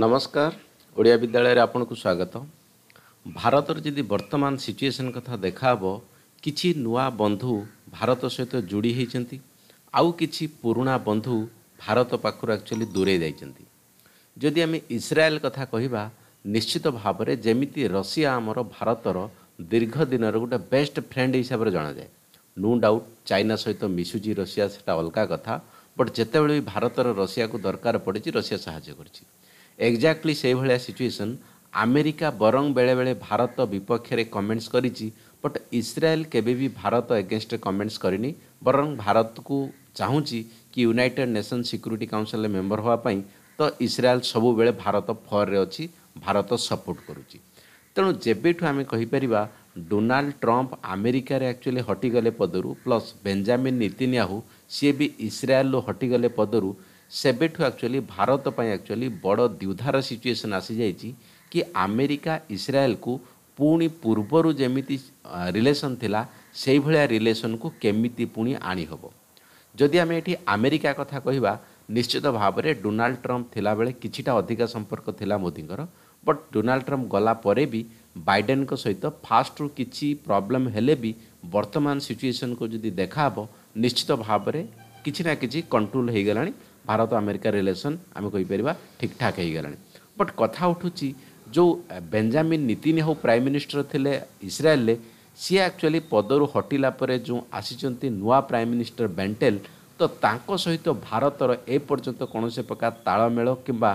ନମସ୍କାର ଓଡ଼ିଆ ବିଦ୍ୟାଳୟରେ ଆପଣଙ୍କୁ ସ୍ୱାଗତ ଭାରତର ଯଦି ବର୍ତ୍ତମାନ ସିଚୁଏସନ୍ କଥା ଦେଖାହେବ କିଛି ନୂଆ ବନ୍ଧୁ ଭାରତ ସହିତ ଯୋଡ଼ି ହୋଇଛନ୍ତି ଆଉ କିଛି ପୁରୁଣା ବନ୍ଧୁ ଭାରତ ପାଖରୁ ଆକ୍ଚୁଆଲି ଦୂରେଇ ଯାଇଛନ୍ତି ଯଦି ଆମେ ଇସ୍ରାଏଲ୍ କଥା କହିବା ନିଶ୍ଚିତ ଭାବରେ ଯେମିତି ରଷିଆ ଆମର ଭାରତର ଦୀର୍ଘ ଦିନର ଗୋଟେ ବେଷ୍ଟ ଫ୍ରେଣ୍ଡ ହିସାବରେ ଜଣାଯାଏ ନୋ ଡାଉଟ୍ ଚାଇନା ସହିତ ମିଶୁଛି ରଷିଆ ସେଇଟା ଅଲଗା କଥା ବଟ୍ ଯେତେବେଳେ ବି ଭାରତର ରଷିଆକୁ ଦରକାର ପଡ଼ିଛି ରଷିଆ ସାହାଯ୍ୟ କରିଛି ଏକ୍ଜାକ୍ଟଲି ସେଇଭଳିଆ ସିଚୁଏସନ୍ ଆମେରିକା ବରଂ ବେଳେବେଳେ ଭାରତ ବିପକ୍ଷରେ କମେଣ୍ଟସ୍ କରିଛି ବଟ୍ ଇସ୍ରାଏଲ୍ କେବେ ବି ଭାରତ ଏଗେନଷ୍ଟରେ କମେଣ୍ଟସ୍ କରିନି ବରଂ ଭାରତକୁ ଚାହୁଁଛି କି ୟୁନାଇଟେଡ଼୍ ନେସନ୍ ସିକ୍ୟୁରିଟି କାଉନସିଲ୍ରେ ମେମ୍ବର ହେବା ପାଇଁ ତ ଇସ୍ରାଏଲ୍ ସବୁବେଳେ ଭାରତ ଫର୍ରେ ଅଛି ଭାରତ ସପୋର୍ଟ କରୁଛି ତେଣୁ ଯେବେଠୁ ଆମେ କହିପାରିବା ଡୋନାଲ୍ଡ ଟ୍ରମ୍ପ ଆମେରିକାରେ ଆକ୍ଚୁଆଲି ହଟିଗଲେ ପଦରୁ ପ୍ଲସ୍ ବେଞ୍ଜାମିନ୍ ନିତିନ୍ୟାହୁ ସିଏ ବି ଇସ୍ରାଏଲ୍ରୁ ହଟିଗଲେ ପଦରୁ ସେବେଠୁ ଆକ୍ଚୁଆଲି ଭାରତ ପାଇଁ ଆକ୍ଚୁଆଲି ବଡ଼ ଦ୍ୱିଧାର ସିଚୁଏସନ୍ ଆସିଯାଇଛି କି ଆମେରିକା ଇସ୍ରାଏଲ୍କୁ ପୁଣି ପୂର୍ବରୁ ଯେମିତି ରିଲେସନ୍ ଥିଲା ସେଇଭଳିଆ ରିଲେସନ୍କୁ କେମିତି ପୁଣି ଆଣିହେବ ଯଦି ଆମେ ଏଠି ଆମେରିକା କଥା କହିବା ନିଶ୍ଚିତ ଭାବରେ ଡୋନାଲ୍ଡ ଟ୍ରମ୍ପ ଥିଲାବେଳେ କିଛିଟା ଅଧିକା ସମ୍ପର୍କ ଥିଲା ମୋଦିଙ୍କର ବଟ୍ ଡୋନାଲ୍ଡ ଟ୍ରମ୍ପ ଗଲା ପରେ ବି ବାଇଡେନ୍ଙ୍କ ସହିତ ଫାଷ୍ଟରୁ କିଛି ପ୍ରୋବ୍ଲେମ୍ ହେଲେ ବି ବର୍ତ୍ତମାନ ସିଚୁଏସନ୍କୁ ଯଦି ଦେଖାହେବ ନିଶ୍ଚିତ ଭାବରେ କିଛି ନା କିଛି କଣ୍ଟ୍ରୋଲ୍ ହୋଇଗଲାଣି ଭାରତ ଆମେରିକା ରିଲେସନ୍ ଆମେ କହିପାରିବା ଠିକ୍ଠାକ୍ ହେଇଗଲାଣି ବଟ୍ କଥା ଉଠୁଛି ଯେଉଁ ବେଞ୍ଜାମିନ୍ ନିତିନ୍ ହେଉ ପ୍ରାଇମ୍ ମିନିଷ୍ଟର ଥିଲେ ଇସ୍ରାଏଲରେ ସିଏ ଆକ୍ଚୁଆଲି ପଦରୁ ହଟିଲା ପରେ ଯେଉଁ ଆସିଛନ୍ତି ନୂଆ ପ୍ରାଇମ୍ ମିନିଷ୍ଟର ବେଣ୍ଟେଲ୍ ତ ତାଙ୍କ ସହିତ ଭାରତର ଏପର୍ଯ୍ୟନ୍ତ କୌଣସି ପ୍ରକାର ତାଳମେଳ କିମ୍ବା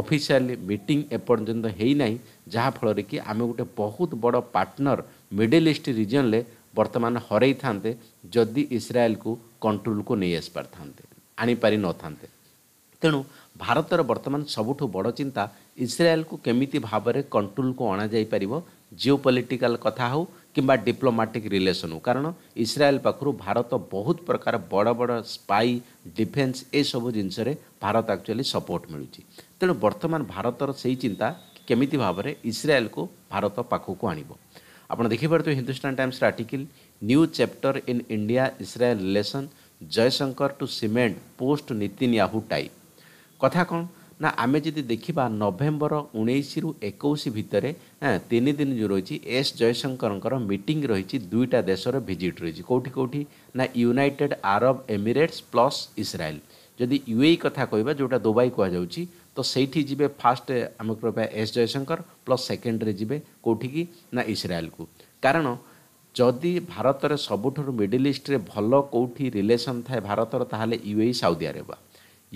ଅଫିସିଆଲି ମିଟିଂ ଏପର୍ଯ୍ୟନ୍ତ ହେଇନାହିଁ ଯାହାଫଳରେ କି ଆମେ ଗୋଟେ ବହୁତ ବଡ଼ ପାର୍ଟନର ମିଡ଼ିଲ୍ ଇଷ୍ଟ ରିଜନରେ ବର୍ତ୍ତମାନ ହରେଇଥାନ୍ତେ ଯଦି ଇସ୍ରାଏଲ୍କୁ କଣ୍ଟ୍ରୋଲକୁ ନେଇ ଆସିପାରିଥାନ୍ତେ ଆଣିପାରିନଥାନ୍ତେ ତେଣୁ ଭାରତର ବର୍ତ୍ତମାନ ସବୁଠୁ ବଡ଼ ଚିନ୍ତା ଇସ୍ରାଏଲ୍କୁ କେମିତି ଭାବରେ କଣ୍ଟ୍ରୋଲ୍କୁ ଅଣାଯାଇପାରିବ ଜିଓ ପଲିଟିକାଲ୍ କଥା ହେଉ କିମ୍ବା ଡିପ୍ଲୋମାଟିକ୍ ରିଲେସନ୍ ହେଉ କାରଣ ଇସ୍ରାଏଲ୍ ପାଖରୁ ଭାରତ ବହୁତ ପ୍ରକାର ବଡ଼ ବଡ଼ ସ୍ପାଇ ଡିଫେନ୍ସ ଏସବୁ ଜିନିଷରେ ଭାରତ ଆକ୍ଚୁଆଲି ସପୋର୍ଟ ମିଳୁଛି ତେଣୁ ବର୍ତ୍ତମାନ ଭାରତର ସେଇ ଚିନ୍ତା କେମିତି ଭାବରେ ଇସ୍ରାଏଲ୍କୁ ଭାରତ ପାଖକୁ ଆଣିବ ଆପଣ ଦେଖିପାରୁଥିବେ ହିନ୍ଦୁସ୍ତାନ ଟାଇମ୍ସର article new chapter in India Israel relation Jaishankar to cement post Netanyahu tie କଥା କ'ଣ ନା ଆମେ ଯଦି ଦେଖିବା ନଭେମ୍ବର ଉଣେଇଶରୁ ଏକୋଇଶ ଭିତରେ ତିନି ଦିନ ଯେଉଁ ରହିଛି ଏସ୍ ଜୟଶଙ୍କରଙ୍କର ମିଟିଂ ରହିଛି ଦୁଇଟା ଦେଶର ଭିଜିଟ୍ ରହିଛି କେଉଁଠି କେଉଁଠି ନା United Arab Emirates plus Israel ଯଦି ୟୁ ୟୁଏଇ କଥା କହିବା ଯେଉଁଟା ଦୁବାଇ କୁହାଯାଉଛି ତ ସେଇଠି ଯିବେ ଫାଷ୍ଟ ଆମେ କହିବା ଏସ୍ ଜୟଶଙ୍କର ପ୍ଲସ୍ ସେକେଣ୍ଡରେ ଯିବେ କେଉଁଠିକି ନା ଇସ୍ରାଏଲକୁ କାରଣ ଯଦି ଭାରତରେ ସବୁଠାରୁ ମିଡ଼ିଲ୍ ଇଷ୍ଟରେ ଭଲ କେଉଁଠି ରିଲେସନ୍ ଥାଏ ଭାରତର ତାହେଲେ U A Saudi Arabia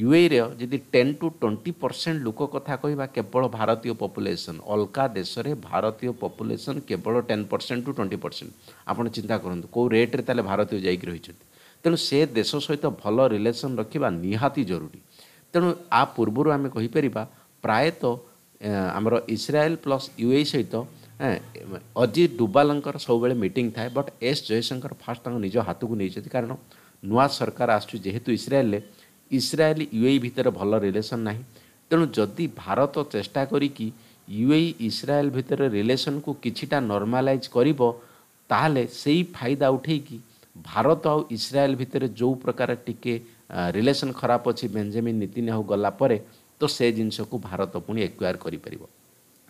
U ଏର ଯଦି ଟେନ୍ ଟୁ ଟ୍ୱେଣ୍ଟି ପରସେଣ୍ଟ ଲୋକ କଥା କହିବା କେବଳ ଭାରତୀୟ ପପୁଲେସନ୍ ଅଲଗା ଦେଶରେ ଭାରତୀୟ ପପୁଲେସନ୍ କେବଳ ten percent to twenty percent ଆପଣ ଚିନ୍ତା କରନ୍ତୁ କେଉଁ ରେଟ୍ରେ ତାହେଲେ ଭାରତୀୟ ଯାଇକି ରହିଛନ୍ତି ତେଣୁ ସେ ଦେଶ ସହିତ ଭଲ ରିଲେସନ୍ ରଖିବା ନିହାତି ଜରୁରୀ ତେଣୁ ଆ ପୂର୍ବରୁ ଆମେ କହିପାରିବା ପ୍ରାୟତଃ ଆମର ଇସ୍ରାଏଲ୍ ପ୍ଲସ୍ ୟୁ ଏ ସହିତ अजित डुबाल सब मीटिंग थाए बट एस जयशंकर फास्ट निज हाथ को नहीं कारण नुआ सरकार आसतु इस्राएल इस्राएल युए e भितर भल रिलेसन ना तेणु जदि भारत चेष्टा कर युए इस्राएल भितर रिलेसन को किटा नर्मालाइज कर फायदा उठे कि भारत आउ इस्राएल भितर जो प्रकार टिके रिलेसन खराब अच्छे बेंजामिन नीतिन्याहू गला तो से जिनस को भारत पुणी एक्वायर कर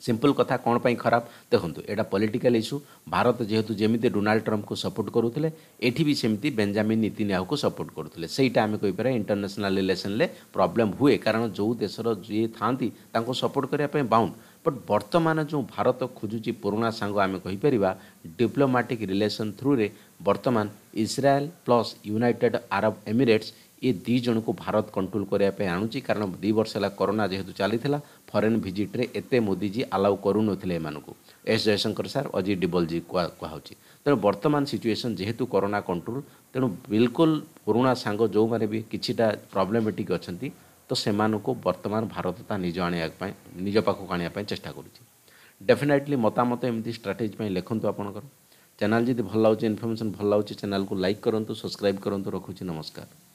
ସିମ୍ପଲ୍ କଥା କ'ଣ ପାଇଁ ଖରାପ ଦେଖନ୍ତୁ ଏଇଟା ପଲିଟିକାଲ୍ ଇସ୍ୟୁ ଭାରତ ଯେହେତୁ ଯେମିତି ଡୋନାଲ୍ଡ ଟ୍ରମ୍ପକୁ ସପୋର୍ଟ କରୁଥିଲେ ଏଠି ବି ସେମିତି ବେଞ୍ଜାମିନ୍ ନିତିନ୍ୟାହୁକୁ ସପୋର୍ଟ କରୁଥିଲେ ସେଇଟା ଆମେ କହିପାରିବା ଇଣ୍ଟରନ୍ୟାସନାଲ୍ ରିଲେସନ୍ରେ ପ୍ରୋବ୍ଲେମ୍ ହୁଏ କାରଣ ଯେଉଁ ଦେଶର ଯିଏ ଥାଆନ୍ତି ତାଙ୍କୁ ସପୋର୍ଟ କରିବା ପାଇଁ ବାଉଣ୍ଡ ବଟ୍ ବର୍ତ୍ତମାନ ଯେଉଁ ଭାରତ ଖୋଜୁଛି ପୁରୁଣା ସାଙ୍ଗ ଆମେ କହିପାରିବା ଡିପ୍ଲୋମାଟିକ୍ ରିଲେସନ୍ ଥ୍ରୁରେ ବର୍ତ୍ତମାନ Israel plus United Arab Emirates ଏ ଦୁଇ ଜଣଙ୍କୁ ଭାରତ କଣ୍ଟ୍ରୋଲ୍ କରିବା ପାଇଁ ଆଣୁଛି କାରଣ ଦୁଇ ବର୍ଷ ହେଲା କରୋନା ଯେହେତୁ ଚାଲିଥିଲା ଫରେନ୍ ଭିଜିଟ୍ରେ ଏତେ ମୋଦିଜୀ ଆଲାଉ କରୁନଥିଲେ ଏମାନଙ୍କୁ ଏସ୍ ଜୟଶଙ୍କର ସାର୍ ଅଜି ଡିବଲଜୀ କୁହାହେଉଛି ତେଣୁ ବର୍ତ୍ତମାନ ସିଚୁଏସନ୍ ଯେହେତୁ କରୋନା କଣ୍ଟ୍ରୋଲ୍ ତେଣୁ ବିଲକୁଲ ପୁରୁଣା ସାଙ୍ଗ ଯେଉଁମାନେ ବି କିଛିଟା ପ୍ରବ୍ଲେମେଟିକ୍ ଅଛନ୍ତି ତ ସେମାନଙ୍କୁ ବର୍ତ୍ତମାନ ଭାରତ ତା ନିଜ ଆଣିବା ପାଇଁ ନିଜ ପାଖକୁ ଆଣିବା ପାଇଁ ଚେଷ୍ଟା କରୁଛି ଡେଫିନେଟଲି ମତାମତ ଏମିତି ଷ୍ଟ୍ରାଟେଜି ପାଇଁ ଲେଖନ୍ତୁ ଆପଣଙ୍କର ଚ୍ୟାନେଲ୍ ଯଦି ଭଲ ଲାଗୁଛି ଇନଫର୍ମେସନ୍ ଭଲ ଲାଗୁଛି ଚ୍ୟାନେଲ୍କୁ ଲାଇକ୍ କରନ୍ତୁ ସବସ୍କ୍ରାଇବ୍ କରନ୍ତୁ ରଖୁଛି ନମସ୍କାର